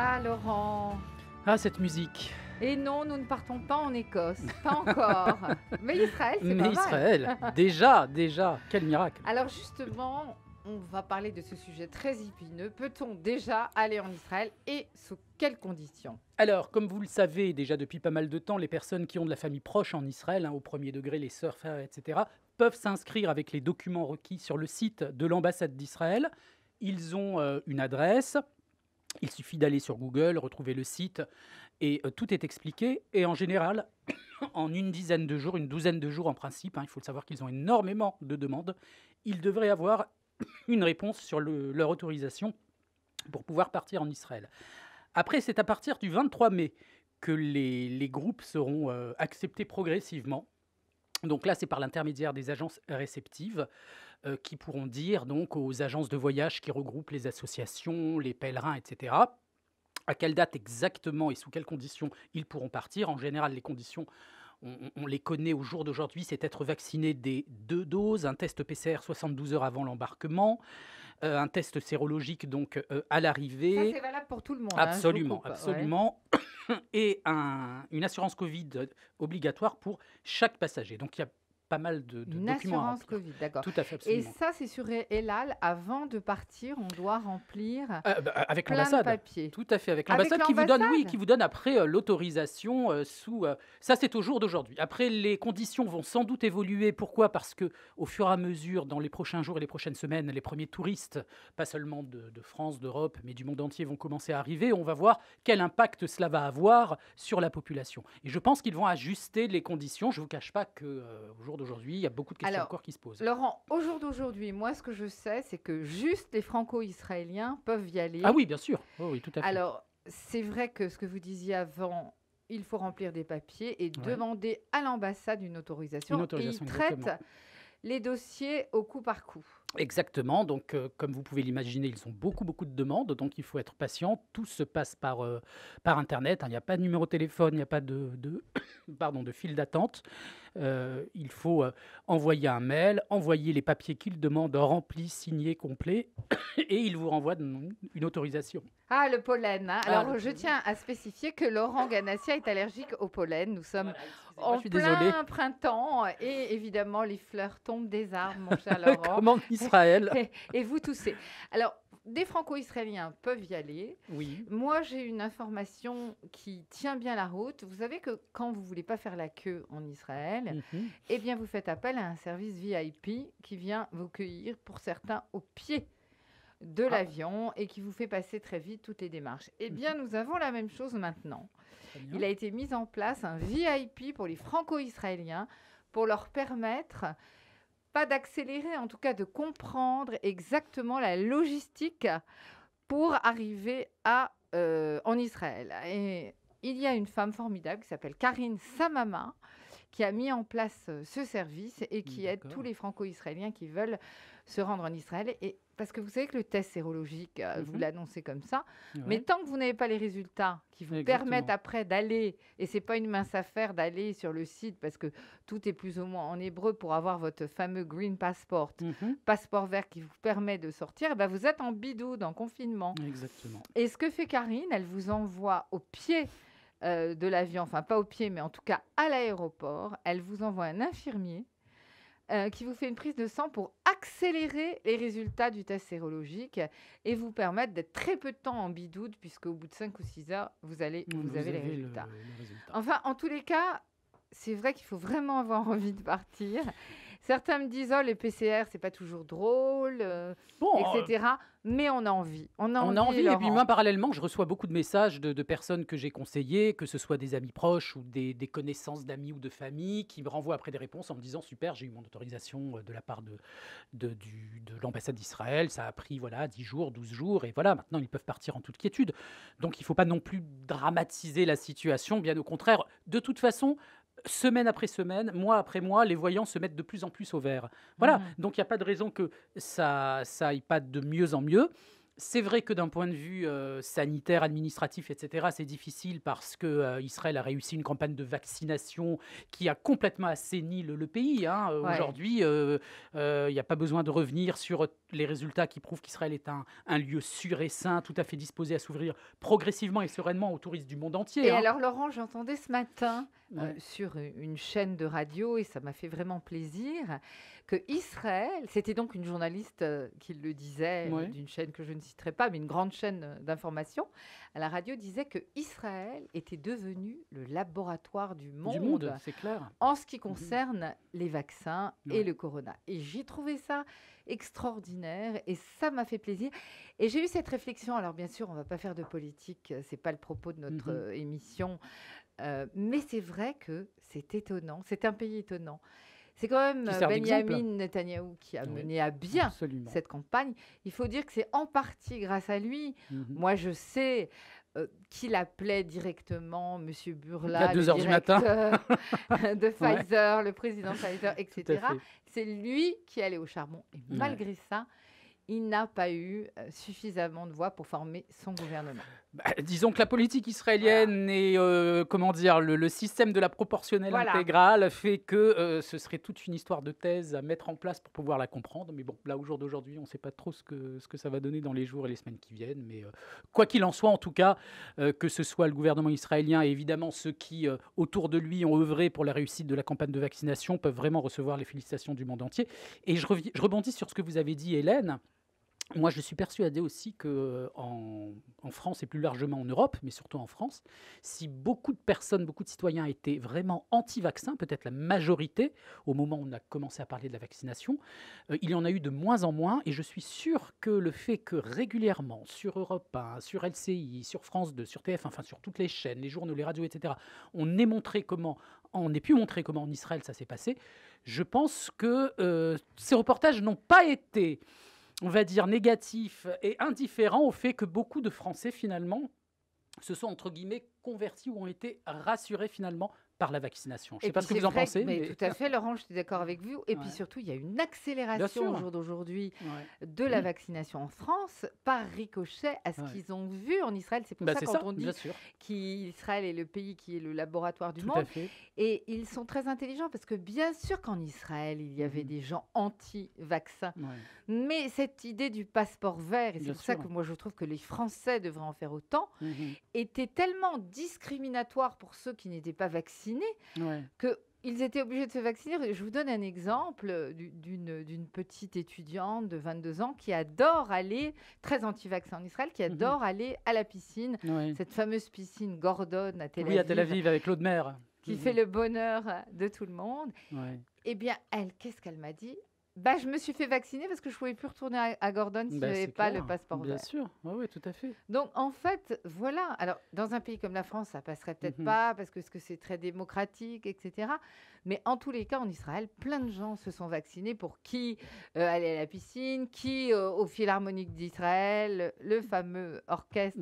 Ah, Laurent. Ah, cette musique. Et non, nous ne partons pas en Écosse, pas encore. Mais Israël, c'est Mais Israël, déjà, déjà, quel miracle. Alors justement, on va parler de ce sujet très épineux. Peut-on déjà aller en Israël et sous quelles conditions Alors, comme vous le savez déjà depuis pas mal de temps, les personnes qui ont de la famille proche en Israël, hein, au premier degré, les sœurs, frères, etc., peuvent s'inscrire avec les documents requis sur le site de l'ambassade d'Israël. Ils ont euh, une adresse, il suffit d'aller sur Google, retrouver le site, et euh, tout est expliqué. Et en général, en une dizaine de jours, une douzaine de jours en principe, hein, il faut le savoir qu'ils ont énormément de demandes, ils devraient avoir une réponse sur leur autorisation pour pouvoir partir en Israël. Après, c'est à partir du 23 mai que les, groupes seront euh, acceptés progressivement. Donc là, c'est par l'intermédiaire des agences réceptives. Euh, qui pourront dire donc aux agences de voyage qui regroupent les associations, les pèlerins, etc. À quelle date exactement et sous quelles conditions ils pourront partir En général, les conditions on, les connaît au jour d'aujourd'hui, c'est être vacciné des deux doses, un test PCR 72 heures avant l'embarquement, euh, un test sérologique donc euh, à l'arrivée. Ça c'est valable pour tout le monde. Hein, absolument, absolument. Et un, une assurance Covid obligatoire pour chaque passager. Donc il y a pas mal de, une Assurance Covid, d'accord. Tout à fait. Et ça, c'est sur Elal. Avant de partir, on doit remplir euh, bah, avec l'ambassade. Tout à fait, avec l'ambassade qui vous donne, oui, qui vous donne après euh, l'autorisation euh, sous. ça, c'est au jour d'aujourd'hui. Après, les conditions vont sans doute évoluer. Pourquoi Parce que au fur et à mesure, dans les prochains jours et les prochaines semaines, les premiers touristes, pas seulement de, France, d'Europe, mais du monde entier, vont commencer à arriver. On va voir quel impact cela va avoir sur la population. Et je pense qu'ils vont ajuster les conditions. Je vous cache pas que aujourd'hui. Aujourd'hui, Il y a beaucoup de questions encore qui se posent. Laurent, au jour d'aujourd'hui, moi, ce que je sais, c'est que juste les franco-israéliens peuvent y aller. Ah oui, bien sûr. Oh Alors, c'est vrai que ce que vous disiez avant, il faut remplir des papiers et demander à l'ambassade une autorisation. Une ils traitent les dossiers au coup par coup. Exactement, donc euh, comme vous pouvez l'imaginer, ils ont beaucoup beaucoup de demandes, donc il faut être patient. Tout se passe par, euh, par Internet, hein. il n'y a pas de numéro de téléphone, il n'y a pas de, de pardon, de file d'attente. Euh, il faut envoyer un mail, envoyer les papiers qu'ils demandent remplis, signés, complets, et ils vous renvoient une autorisation. Ah, le pollen. Hein. Ah, Alors, je tiens à spécifier que Laurent Ganassia est allergique au pollen. Nous sommes en plein printemps et évidemment, les fleurs tombent des arbres, mon cher Laurent. Israël. et vous toussez. Alors, des franco-israéliens peuvent y aller. Oui. Moi, j'ai une information qui tient bien la route. Vous savez que quand vous voulez pas faire la queue en Israël, mhm. eh bien, vous faites appel à un service VIP qui vient vous cueillir, pour certains, au pied de ah. l'avion et qui vous fait passer très vite toutes les démarches. Eh bien, mhm. nous avons la même chose maintenant. Il a été mis en place un VIP pour les franco-israéliens pour leur permettre d'accélérer, en tout cas de comprendre exactement la logistique pour arriver à, euh, en Israël. Et il y a une femme formidable qui s'appelle Karine Samama qui a mis en place euh, ce service et qui aide tous les franco-israéliens qui veulent se rendre en Israël. Et, parce que vous savez que le test sérologique, euh, vous mhm. l'annoncez comme ça, mais tant que vous n'avez pas les résultats qui vous permettent après d'aller, et c'est pas une mince affaire d'aller sur le site parce que tout est plus ou moins en hébreu pour avoir votre fameux green passport, mhm. passeport vert qui vous permet de sortir, eh ben vous êtes en bidou dans confinement. Exactement. Et ce que fait Karine, elle vous envoie au pied euh, de l'avion, enfin pas au pied, mais en tout cas à l'aéroport, elle vous envoie un infirmier euh, qui vous fait une prise de sang pour accélérer les résultats du test sérologique et vous permettre d'être très peu de temps en bidoute, puisque au bout de 5 ou 6 heures, vous, avez, les résultats. Enfin, en tous les cas, c'est vrai qu'il faut vraiment avoir envie de partir. Certains me disent, oh, les PCR, c'est pas toujours drôle, euh, etc. Euh, Mais on a envie. On a envie, et puis moi, parallèlement, je reçois beaucoup de messages de, personnes que j'ai conseillées, que ce soit des amis proches ou des, connaissances d'amis ou de famille, qui me renvoient après des réponses en me disant, super, j'ai eu mon autorisation euh, de la part de, de, l'ambassade d'Israël, ça a pris voilà 10 jours, 12 jours, et voilà, maintenant ils peuvent partir en toute quiétude. Donc il ne faut pas non plus dramatiser la situation, bien au contraire. De toute façon, semaine après semaine, mois après mois, les voyants se mettent de plus en plus au vert. Voilà, mmh. donc il n'y a pas de raison que ça, ça aille pas de mieux en mieux. C'est vrai que d'un point de vue euh, sanitaire, administratif, etc., c'est difficile parce que euh, Israël a réussi une campagne de vaccination qui a complètement assaini le, pays. Hein. Euh, aujourd'hui, il n'y a pas besoin de revenir sur les résultats qui prouvent qu'Israël est un, lieu sûr et sain, tout à fait disposé à s'ouvrir progressivement et sereinement aux touristes du monde entier. Et hein. alors, Laurent, j'entendais ce matin sur une chaîne de radio, et ça m'a fait vraiment plaisir, que Israël, c'était donc une journaliste euh, qui le disait, euh, d'une chaîne que je ne citerai pas, mais une grande chaîne euh, d'information, à la radio disait que Israël était devenu le laboratoire du monde, en ce qui mhm. concerne les vaccins et le corona. Et j'ai trouvé ça extraordinaire et ça m'a fait plaisir. Et j'ai eu cette réflexion, alors bien sûr, on ne va pas faire de politique, c'est pas le propos de notre mhm. émission, mais c'est vrai que c'est étonnant, c'est un pays étonnant. C'est quand même Benjamin Netanyahu qui a mené à bien cette campagne. Il faut dire que c'est en partie grâce à lui. Mhm. Moi, je sais euh, qu'il appelait directement Monsieur Burla, le directeur de Pfizer, le président Pfizer, etc. C'est lui qui allait au charbon. Et malgré ça, il n'a pas eu euh, suffisamment de voix pour former son gouvernement. Bah, disons que la politique israélienne et euh, comment dire le, système de la proportionnelle intégrale fait que euh, ce serait toute une histoire de thèse à mettre en place pour pouvoir la comprendre. Mais bon, là au jour d'aujourd'hui, on ne sait pas trop ce que, ce que ça va donner dans les jours et les semaines qui viennent. Mais quoi qu'il en soit, en tout cas, que ce soit le gouvernement israélien et évidemment ceux qui autour de lui ont œuvré pour la réussite de la campagne de vaccination peuvent vraiment recevoir les félicitations du monde entier. Et je rebondis sur ce que vous avez dit, Hélène moi, je suis persuadé aussi que euh, en, France et plus largement en Europe, mais surtout en France, si beaucoup de personnes, beaucoup de citoyens étaient vraiment anti-vaccins, peut-être la majorité, au moment où on a commencé à parler de la vaccination, euh, il y en a eu de moins en moins. Et je suis sûr que le fait que régulièrement, sur Europe 1, sur LCI, sur France 2, sur tf enfin sur toutes les chaînes, les journaux, les radios, etc., on ait montré comment, on pu montrer comment en Israël ça s'est passé, je pense que euh, ces reportages n'ont pas été on va dire, négatif et indifférent au fait que beaucoup de Français, finalement, se sont, entre guillemets, convertis ou ont été rassurés, finalement, par la vaccination. Je ne sais pas ce que vous en pensez. Mais, Tout à fait, Laurent, je suis d'accord avec vous. Et puis surtout, il y a une accélération au jour d'aujourd'hui de la vaccination en France par ricochet à ce qu'ils ont vu en Israël. C'est pour bah, ça qu'on dit qu'Israël est le pays qui est le laboratoire du monde. Et ils sont très intelligents parce que bien sûr qu'en Israël, il y avait mm. des gens anti-vaccins. Mais cette idée du passeport vert, et c'est pour ça que moi je trouve que les Français devraient en faire autant, mm-hmm. était tellement discriminatoire pour ceux qui n'étaient pas vaccinés que ils étaient obligés de se vacciner. Je vous donne un exemple d'une, petite étudiante de 22 ans qui adore aller, très anti-vaccin en Israël, qui mhm. adore aller à la piscine, cette fameuse piscine Gordon à Tel Aviv. Oui, à Tel Aviv avec l'eau de mer. Qui mhm. fait le bonheur de tout le monde. Eh bien, elle, qu'est-ce qu'elle m'a dit bah, je me suis fait vacciner parce que je ne pouvais plus retourner à, Gordon si je bah, n'avais pas le passeport Bien sûr, oui, tout à fait. Donc, en fait, voilà. Alors, dans un pays comme la France, ça passerait peut-être mhm. pas parce que c'est très démocratique, etc. Mais en tous les cas, en Israël, plein de gens se sont vaccinés pour qui euh, aller à la piscine, qui euh, au Philharmonique d'Israël, le fameux orchestre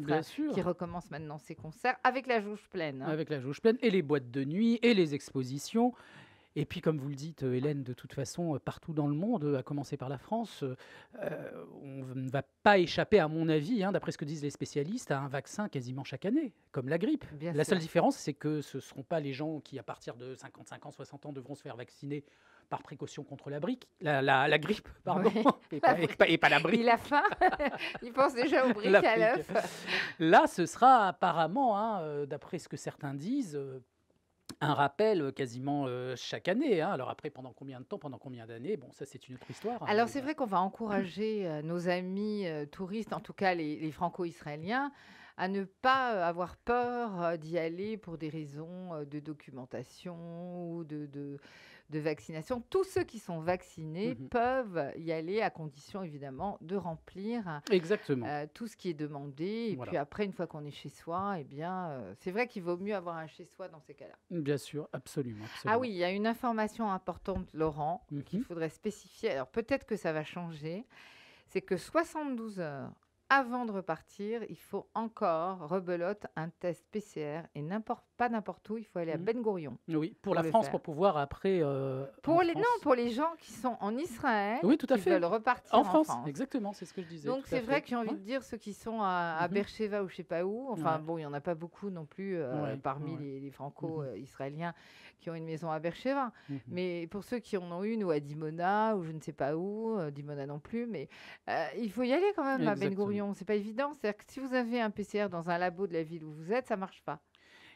qui recommence maintenant ses concerts avec la jauge pleine. Hein. Avec la jauge pleine et les boîtes de nuit et les expositions et puis, comme vous le dites, euh, Hélène, de toute façon, euh, partout dans le monde, euh, à commencer par la France, on ne va pas échapper, à mon avis, hein, d'après ce que disent les spécialistes, à un vaccin quasiment chaque année, comme la grippe. la seule différence, c'est que ce ne seront pas les gens qui, à partir de 55 ans, 60 ans, devront se faire vacciner par précaution contre la brique, la, grippe, pardon, et, pas, et, pas, la brique. Il a faim, il pense déjà aux briques à l'œuf. Là, ce sera apparemment, hein, d'après ce que certains disent, un rappel quasiment chaque année. Hein. Alors après, pendant combien de temps, pendant combien d'années Bon, ça c'est une autre histoire. Hein, Alors c'est vrai qu'on va mmh. encourager nos amis touristes, en tout cas les, franco-israéliens, à ne pas avoir peur d'y aller pour des raisons de documentation ou de, de vaccination. Tous ceux qui sont vaccinés mhm. peuvent y aller à condition évidemment de remplir Exactement. Euh, tout ce qui est demandé. Et puis après, une fois qu'on est chez soi, eh bien, euh, c'est vrai qu'il vaut mieux avoir un chez soi dans ces cas-là. Bien sûr, absolument, Ah oui, il y a une information importante, Laurent, mhm. qu'il faudrait spécifier. Alors peut-être que ça va changer. C'est que 72 heures avant de repartir, il faut encore rebelote un test PCR et n'importe pas n'importe où, il faut aller à mmh. Ben Gurion. Oui, pour, la France, pour pouvoir après. Euh, pour les, non, pour les gens qui sont en Israël, oui, tout à qui fait. veulent repartir en, France. Exactement, c'est ce que je disais. Donc c'est vrai que j'ai envie de dire ceux qui sont à, mmh. Bercheva ou je sais pas où, enfin bon, il n'y en a pas beaucoup non plus euh, parmi les, franco-israéliens mmh. euh, qui ont une maison à Bercheva. Mais pour ceux qui en ont une ou à Dimona ou je ne sais pas où, Dimona non plus, mais il faut y aller quand même à Ben Gurion, c'est pas évident. C'est-à-dire que si vous avez un PCR dans un labo de la ville où vous êtes, ça marche pas.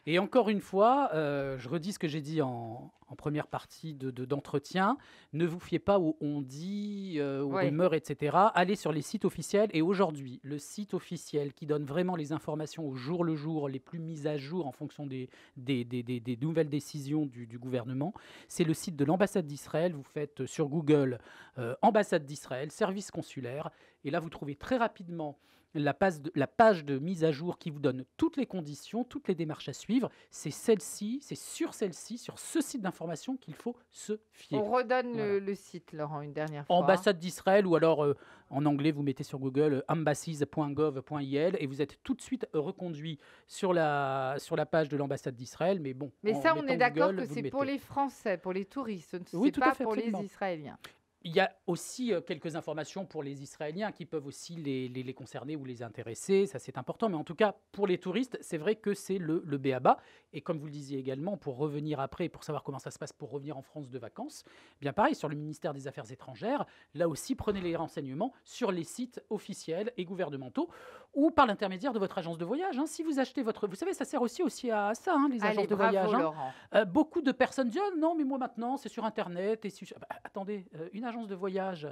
Et encore une fois, euh, je redis ce que j'ai dit en, en première partie d'entretien. De, d'entretien, ne vous fiez pas aux on dit, euh, aux etc. Allez sur les sites officiels. Et aujourd'hui, le site officiel qui donne vraiment les informations au jour le jour, les plus mises à jour en fonction des, des, nouvelles décisions du, gouvernement, c'est le site de l'ambassade d'Israël. Vous faites sur Google euh, ambassade d'Israël, service consulaire. Et là, vous trouvez très rapidement la la page, de, mise à jour qui vous donne toutes les conditions, toutes les démarches à suivre. C'est celle-ci, c'est sur celle-ci, sur ce site d'information qu'il faut se fier. On redonne le, site, Laurent, une dernière fois. Ambassade d'Israël ou alors euh, en anglais, vous mettez sur Google euh, embassies.gov.il et vous êtes tout de suite reconduit sur la, sur la page de l'ambassade d'Israël. Mais bon. Mais ça, on est d'accord que c'est pour les Français, pour les touristes, ce n'est pas pour les Israéliens il y a aussi euh, quelques informations pour les Israéliens qui peuvent aussi les, les, concerner ou les intéresser, ça c'est important, mais en tout cas pour les touristes, c'est vrai que c'est le, le BABA. Et comme vous le disiez également, pour revenir après, pour savoir comment ça se passe pour revenir en France de vacances, eh bien pareil, sur le ministère des Affaires étrangères, là aussi prenez les renseignements sur les sites officiels et gouvernementaux ou par l'intermédiaire de votre agence de voyage. Hein. Si vous achetez votre. Vous savez, ça sert aussi, aussi à ça, hein, les agences de voyage. Hein. Euh, beaucoup de personnes disent ah, non, mais moi maintenant c'est sur Internet. Et ah, bah, attendez, euh, une agence agence de voyage,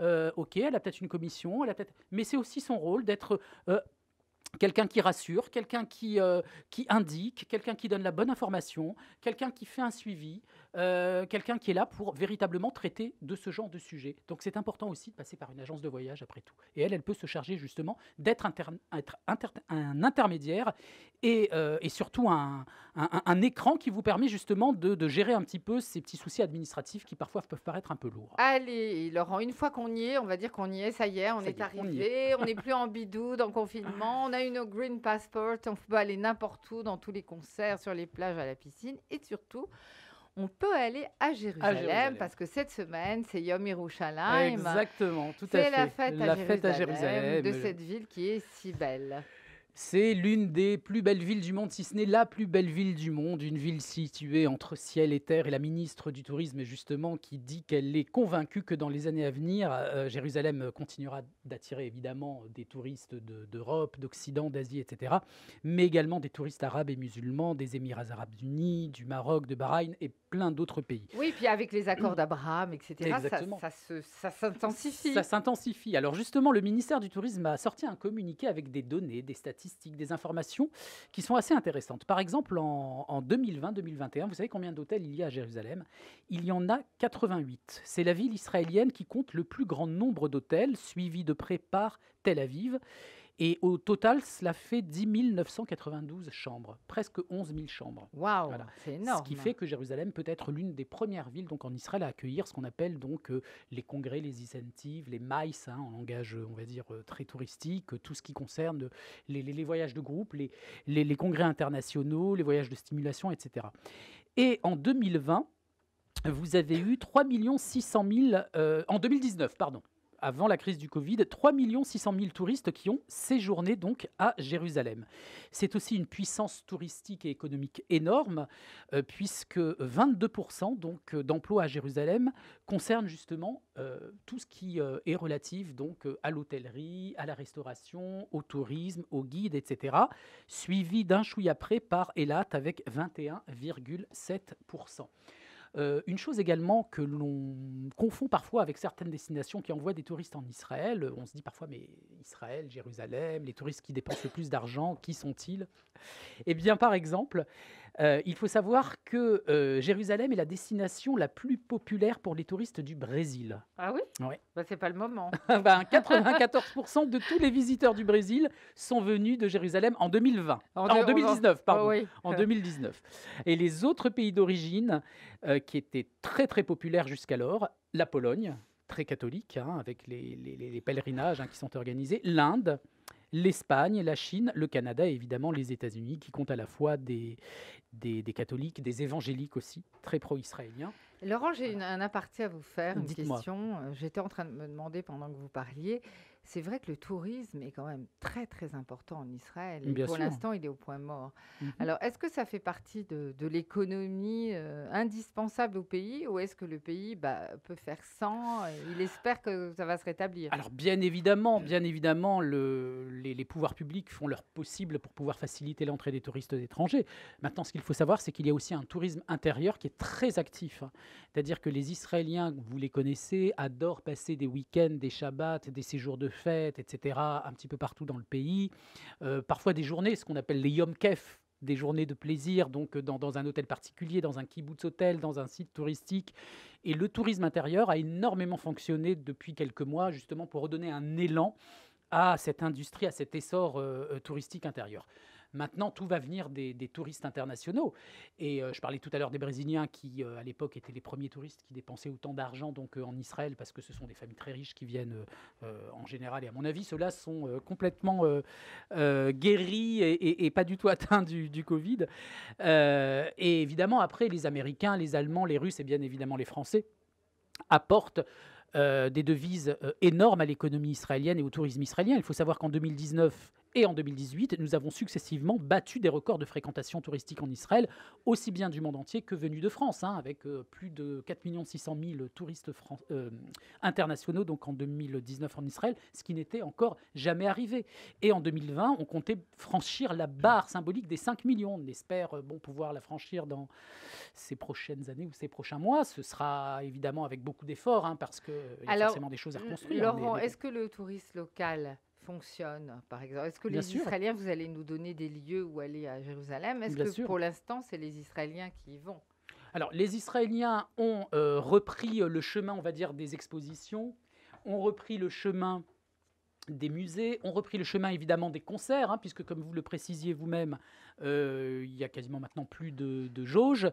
euh, ok, elle a peut-être une commission, elle a peut mais c'est aussi son rôle d'être euh, quelqu'un qui rassure, quelqu'un qui, euh, qui indique, quelqu'un qui donne la bonne information, quelqu'un qui fait un suivi, euh, quelqu'un qui est là pour véritablement traiter de ce genre de sujet. Donc c'est important aussi de passer par une agence de voyage après tout. Et elle, elle peut se charger justement d'être un intermédiaire et, euh, surtout un, écran qui vous permet justement de, gérer un petit peu ces petits soucis administratifs qui parfois peuvent paraître un peu lourds. Allez, Laurent, une fois qu'on y est, on va dire qu'on y est, ça y est, on est, arrivé, on n'est plus en bidou, dans confinement, on a une green passport, on peut aller n'importe où, dans tous les concerts, sur les plages, à la piscine et surtout on peut aller à Jérusalem, parce que cette semaine, c'est Yom Yerushalayim. Exactement, tout à fait. C'est la, fête à, Jérusalem de cette ville qui est si belle. C'est l'une des plus belles villes du monde, si ce n'est la plus belle ville du monde, une ville située entre ciel et terre. Et la ministre du Tourisme, justement, qui dit qu'elle est convaincue que dans les années à venir, euh, Jérusalem continuera d'attirer évidemment des touristes d'Europe, d'Occident, d'Asie, etc., mais également des touristes arabes et musulmans, des Émirats arabes unis, du Maroc, de Bahreïn et plein d'autres pays. Oui, puis avec les accords d'Abraham, etc., ça, ça s'intensifie. Ça s'intensifie. Alors justement, le ministère du Tourisme a sorti un communiqué avec des données, des statistiques, des informations qui sont assez intéressantes. Par exemple, en, en 2020-2021, vous savez combien d'hôtels il y a à Jérusalem Il y en a 88. C'est la ville israélienne qui compte le plus grand nombre d'hôtels, suivi de près par Tel Aviv. Et au total, cela fait 10 992 chambres, presque 11 000 chambres. Waouh, c'est énorme. Ce qui fait que Jérusalem peut être l'une des premières villes donc en Israël à accueillir ce qu'on appelle donc euh, les congrès, les incentives, les maïs, hein, en langage on va dire euh, très touristique, euh, tout ce qui concerne les, voyages de groupe, les, les congrès internationaux, les voyages de stimulation, etc. Et en 2020, vous avez eu 3 600 000 en 2019, pardon avant la crise du Covid, 3 600 000 touristes qui ont séjourné donc à Jérusalem. C'est aussi une puissance touristique et économique énorme, euh, puisque 22% donc euh, d'emplois à Jérusalem concernent justement euh, tout ce qui est relatif donc à l'hôtellerie, à la restauration, au tourisme, aux guides, etc. Suivi d'un chouïa près par Elat avec 21,7%. Euh, une chose également que l'on confond parfois avec certaines destinations qui envoient des touristes en Israël, euh, on se dit parfois mais Israël, Jérusalem, les touristes qui dépensent le plus d'argent, qui sont-ils Eh bien par exemple, euh, il faut savoir que euh, Jérusalem est la destination la plus populaire pour les touristes du Brésil. Ah oui ouais. bah, C'est pas le moment. 94% ah bah, de tous les visiteurs du Brésil sont venus de Jérusalem en 2020. En, 2019, En 2019. Et les autres pays d'origine euh, qui étaient très très populaires jusqu'alors, la Pologne, très catholique, hein, avec les, pèlerinages hein, qui sont organisés, l'Inde, l'Espagne, la Chine, le Canada et évidemment les États-Unis, qui comptent à la fois des, des, catholiques, des évangéliques aussi, très pro-israéliens. Laurent, j'ai un aparté à vous faire, une question. Euh, j'étais en train de me demander pendant que vous parliez, c'est vrai que le tourisme est quand même très très important en Israël. Et pour l'instant, il est au point mort. Mhm. Alors, est-ce que ça fait partie de, l'économie euh, indispensable au pays ou est-ce que le pays bah, peut faire sans Il espère que ça va se rétablir. Alors, bien évidemment, bien évidemment, les, pouvoirs publics font leur possible pour pouvoir faciliter l'entrée des touristes étrangers. Maintenant, ce qu'il faut savoir, c'est qu'il y a aussi un tourisme intérieur qui est très actif. C'est-à-dire que les Israéliens, vous les connaissez, adorent passer des week-ends, des Shabbats, des séjours de fêtes, etc., un petit peu partout dans le pays. Euh, parfois des journées, ce qu'on appelle les Yom Kef, des journées de plaisir, donc euh, dans, un hôtel particulier, dans un kibbutz hôtel, dans un site touristique. Et le tourisme intérieur a énormément fonctionné depuis quelques mois, justement pour redonner un élan à cette industrie, à cet essor euh, touristique intérieur. Maintenant, tout va venir des, touristes internationaux. Et euh, je parlais tout à l'heure des Brésiliens qui, euh, à l'époque, étaient les premiers touristes qui dépensaient autant d'argent donc euh, en Israël, parce que ce sont des familles très riches qui viennent en général. Et à mon avis, ceux-là sont complètement guéris et, pas du tout atteints du, Covid. et évidemment, après, les Américains, les Allemands, les Russes et bien évidemment les Français apportent des devises énormes à l'économie israélienne et au tourisme israélien. Il faut savoir qu'en 2019 et en 2018, nous avons successivement battu des records de fréquentation touristique en Israël, aussi bien du monde entier que venu de France, hein, avec euh, plus de 4 600 000 touristes euh, internationaux donc en 2019 en Israël, ce qui n'était encore jamais arrivé. Et en 2020, on comptait franchir la barre symbolique des 5 millions. On espère euh, bon, pouvoir la franchir dans ces prochaines années ou ces prochains mois. Ce sera évidemment avec beaucoup d'efforts, hein, parce qu'il y a forcément des choses à reconstruire. Laurent, est-ce que le tourisme local fonctionne, par exemple Est-ce que les Israéliens, vous allez nous donner des lieux où aller à Jérusalem Est-ce que pour l'instant, c'est les Israéliens qui y vont Alors, les Israéliens ont euh, repris euh, le chemin, on va dire, des expositions, ont repris le chemin des musées, ont repris le chemin évidemment des concerts, hein, puisque comme vous le précisiez vous-même, euh, il y a quasiment maintenant plus de, jauges.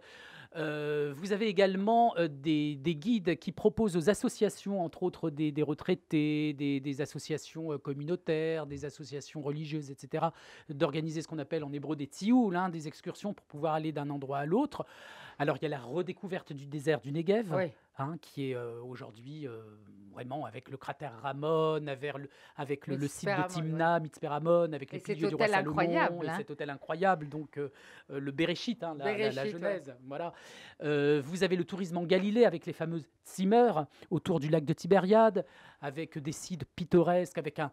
Euh, vous avez également euh, des, guides qui proposent aux associations, entre autres des, retraités, des, associations communautaires, des associations religieuses, etc., d'organiser ce qu'on appelle en hébreu des tiouls, hein, des excursions pour pouvoir aller d'un endroit à l'autre. Alors il y a la redécouverte du désert du Negev. Hein, qui est euh, aujourd'hui euh, vraiment avec le cratère Ramon, avec le, site de Timna, ouais. avec les piliers du roi Salomon, et hein. cet hôtel incroyable, donc euh, le Bereshit, hein, la, Genèse. Voilà. vous avez le tourisme en Galilée avec les fameuses cimeurs autour du lac de Tibériade, avec des sites pittoresques, avec un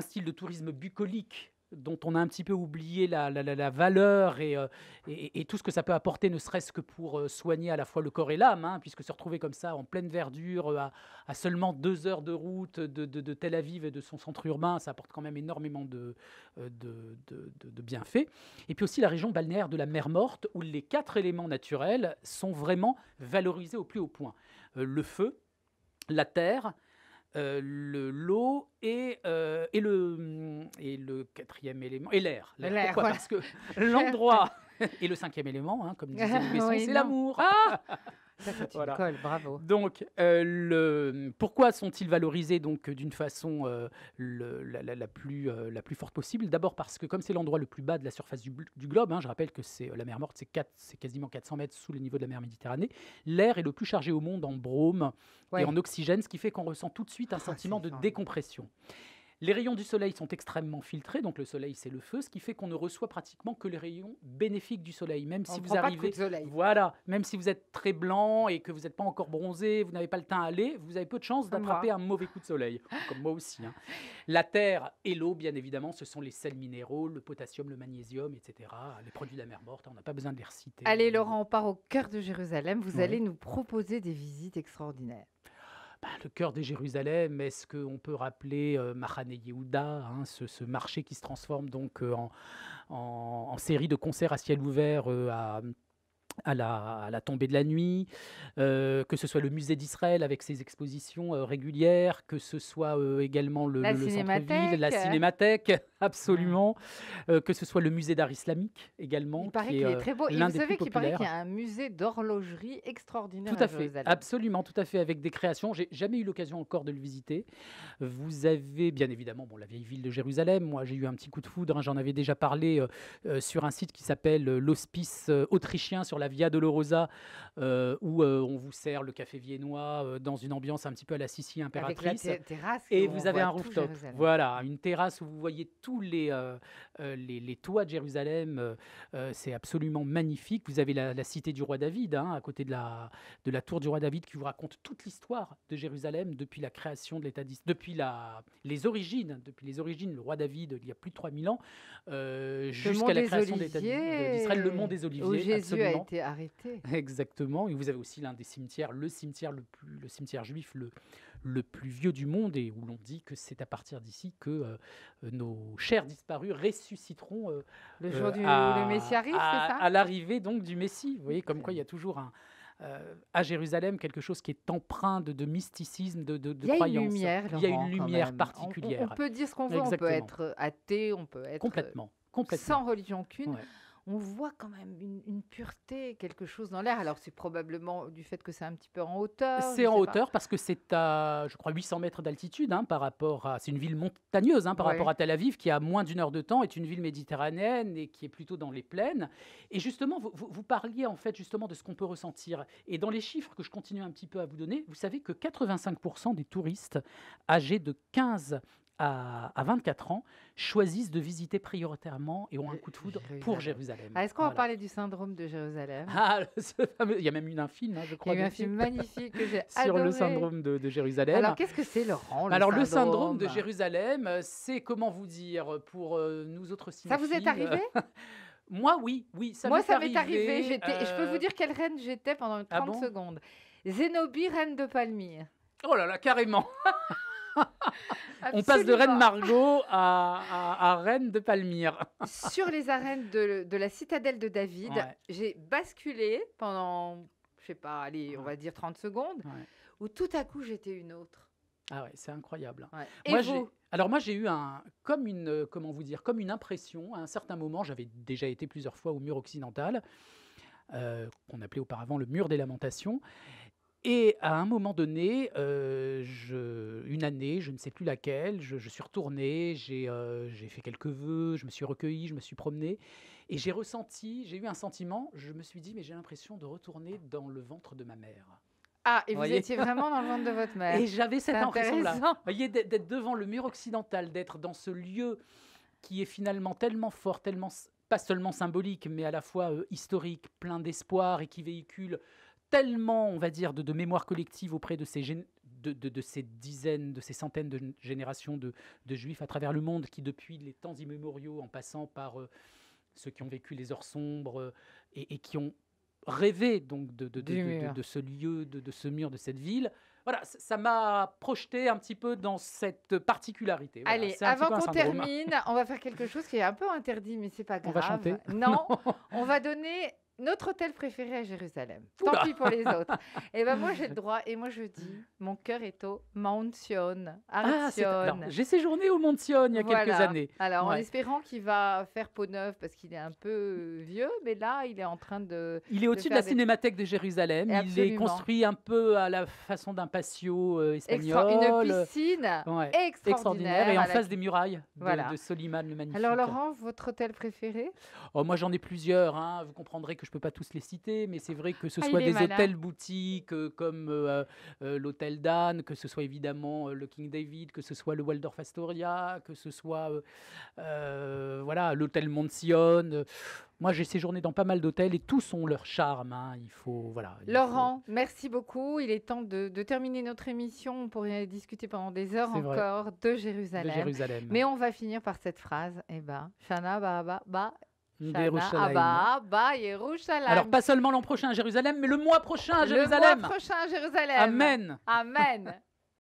style de tourisme bucolique dont on a un petit peu oublié la, valeur euh, et, tout ce que ça peut apporter, ne serait-ce que pour euh, soigner à la fois le corps et l'âme, hein, puisque se retrouver comme ça en pleine verdure, euh, à, seulement deux heures de route de, Tel Aviv et de son centre urbain, ça apporte quand même énormément de, de, bienfaits. Et puis aussi la région balnéaire de la mer Morte, où les quatre éléments naturels sont vraiment valorisés au plus haut point. le feu, la terre, euh, le l'eau et, euh, et, le, mm, et le quatrième élément, et l'air. L'air, Parce que l'endroit et le cinquième élément, hein, comme disait disons c'est l'amour. Ah voilà. bravo. Donc, euh, le, pourquoi sont-ils valorisés donc d'une façon euh, la, plus, euh, la plus forte possible D'abord parce que comme c'est l'endroit le plus bas de la surface du, du globe, hein, je rappelle que c'est la mer Morte, c'est, 4, c'est quasiment 400 mètres sous le niveau de la mer Méditerranée, l'air est le plus chargé au monde en brome et en oxygène, ce qui fait qu'on ressent tout de suite un ah, sentiment de décompression. Les rayons du soleil sont extrêmement filtrés, donc le soleil c'est le feu, ce qui fait qu'on ne reçoit pratiquement que les rayons bénéfiques du soleil, même si vous arrivez, voilà, même si vous êtes très blanc et que vous n'êtes pas encore bronzé, vous n'avez pas le teint allé, vous avez peu de chances d'attraper un mauvais coup de soleil, comme moi aussi. Hein. La terre et l'eau, bien évidemment, ce sont les sels minéraux, le potassium, le magnésium, etc. Les produits de la mer morte, on n'a pas besoin de les reciter. Allez, Laurent, on part au cœur de Jérusalem. Vous allez nous proposer des visites extraordinaires. Bah, le cœur de Jérusalem, est-ce qu'on peut rappeler euh, Mahane Yehuda, hein, ce, marché qui se transforme donc euh, en, série de concerts à ciel ouvert euh, à à la, tombée de la nuit, euh, que ce soit le musée d'Israël avec ses expositions euh, régulières, que ce soit euh, également le, centre-ville, la cinémathèque, absolument, que ce soit le musée d'art islamique également. Il paraît qu'il est, très beau. Et vous savez qu'il paraît qu'il y a un musée d'horlogerie extraordinaire. Tout à, fait, absolument, tout à fait, avec des créations. J'ai jamais eu l'occasion encore de le visiter. Vous avez bien évidemment bon, la vieille ville de Jérusalem. Moi, j'ai eu un petit coup de foudre. Hein, j'en avais déjà parlé sur un site qui s'appelle l'Hospice autrichien sur la Via Dolorosa, euh, où euh, on vous sert le café viennois euh, dans une ambiance un petit peu à la Sissi impératrice. Et vous avez un rooftop. Voilà, une terrasse où vous voyez tous les, les, toits de Jérusalem. c'est absolument magnifique. Vous avez la, cité du roi David, hein, à côté de la, de la tour du roi David, qui vous raconte toute l'histoire de Jérusalem depuis la création de l'État d'Israël, depuis la, les origines, depuis les origines, le roi David, il y a plus de 3000 ans, jusqu'à la création de l'État d'Israël, le monde des Oliviers arrêté. Exactement. Et vous avez aussi l'un des cimetières, le cimetière le plus, le cimetière juif le, le plus vieux du monde, et où l'on dit que c'est à partir d'ici que euh, nos chers disparus ressusciteront euh, le jour euh, du à, Messie arrive, à, l'arrivée donc du Messie. Vous voyez, comme quoi il y a toujours un, à Jérusalem quelque chose qui est empreint de, mysticisme, de, de, Il y a une lumière, Il y a une lumière particulière. On, peut dire ce qu'on veut, on peut être athée, on peut être complètement, complètement. sans religion aucune on voit quand même une, pureté, quelque chose dans l'air. Alors c'est probablement du fait que c'est un petit peu en hauteur. C'est en hauteur parce que c'est à, je crois, 800 mètres d'altitude hein, par rapport à. C'est une ville montagneuse hein, par rapport à Tel Aviv, qui a moins d'une heure de temps est une ville méditerranéenne et qui est plutôt dans les plaines. Et justement, vous, vous parliez en fait justement de ce qu'on peut ressentir. Et dans les chiffres que je continue un petit peu à vous donner, vous savez que 85% des touristes âgés de 15 à, 24 ans, choisissent de visiter prioritairement et ont un coup de foudre pour Jérusalem. Ah, est-ce qu'on va parler du syndrome de Jérusalem ah, Il y a même eu un film, je crois. Il y a eu un film magnifique que j'ai adoré. Sur le syndrome de, Jérusalem. Alors, qu'est-ce que c'est, Laurent bah Alors, le syndrome de Jérusalem, euh, c'est comment vous dire pour euh, nous autres cinéphiles. Ça vous est euh, arrivé Moi, oui, oui, Moi, ça m'est arrivé. arrivé. Je peux vous dire quelle reine j'étais pendant 30 ah secondes. Zénobie, reine de Palmyre. Oh là là, carrément on passe de Reine Margot à, à, Reine de Palmyre. Sur les arènes de, la citadelle de David, j'ai basculé pendant, je sais pas, allez, on va dire 30 secondes, où tout à coup j'étais une autre. Ah ouais, c'est incroyable. Et alors moi j'ai eu un comme une euh, comment vous dire comme une impression à un certain moment j'avais déjà été plusieurs fois au mur occidental euh, qu'on appelait auparavant le mur des lamentations et à un moment donné, euh, une année, je ne sais plus laquelle, je, suis retourné, euh, j'ai fait quelques vœux, je me suis recueilli, je me suis promené, et j'ai ressenti, j'ai eu un sentiment, je me suis dit, mais j'ai l'impression de retourner dans le ventre de ma mère. Ah, et vous, étiez vraiment dans le ventre de votre mère. Et j'avais cette impression-là. Vous voyez, d'être devant le mur occidental, d'être dans ce lieu qui est finalement tellement fort, tellement pas seulement symbolique, mais à la fois euh, historique, plein d'espoir et qui véhicule tellement, on va dire, de, mémoire collective auprès de ces, dizaines, de ces centaines de générations de, juifs à travers le monde qui, depuis les temps immémoriaux, en passant par euh, ceux qui ont vécu les heures sombres euh, et, qui ont rêvé donc de, ce lieu, de, ce mur, de cette ville, voilà, ça, m'a projeté un petit peu dans cette particularité. Allez, avant qu'on termine, on va faire quelque chose qui est un peu interdit, mais c'est pas grave. On va chanter. Non, on va donner notre hôtel préféré à Jérusalem. Tant pis pour les autres. et eh ben moi j'ai le droit et moi je dis mon cœur est au Mount Sion, ah, J'ai séjourné au Mount Sion il y a quelques années. Alors en espérant qu'il va faire peau neuve parce qu'il est un peu vieux, mais là il est en train de. Il est au-dessus de, la cinémathèque de Jérusalem. Il est construit un peu à la façon d'un patio euh, espagnol. une piscine extraordinaire, et en face des murailles de, de, Soliman le magnifique. Alors Laurent, votre hôtel préféré oh, moi j'en ai plusieurs. Hein. Vous comprendrez que je ne peux pas tous les citer, mais c'est vrai que ce ah, soit des hôtels boutiques euh, comme euh, euh, l'hôtel Dan, que ce soit évidemment le King David, que ce soit le Waldorf Astoria, que ce soit voilà l'hôtel Monsion. Moi, j'ai séjourné dans pas mal d'hôtels et tous ont leur charme. Hein. Il faut voilà. Laurent, merci beaucoup. Il est temps de, terminer notre émission. On pourrait discuter pendant des heures encore de Jérusalem. Mais on va finir par cette phrase. Eh ben, Shana Baba, bah, ah bah, bah, Alors, pas seulement l'an prochain à Jérusalem, mais le mois prochain à Jérusalem. Le mois prochain à Jérusalem. Amen. Amen.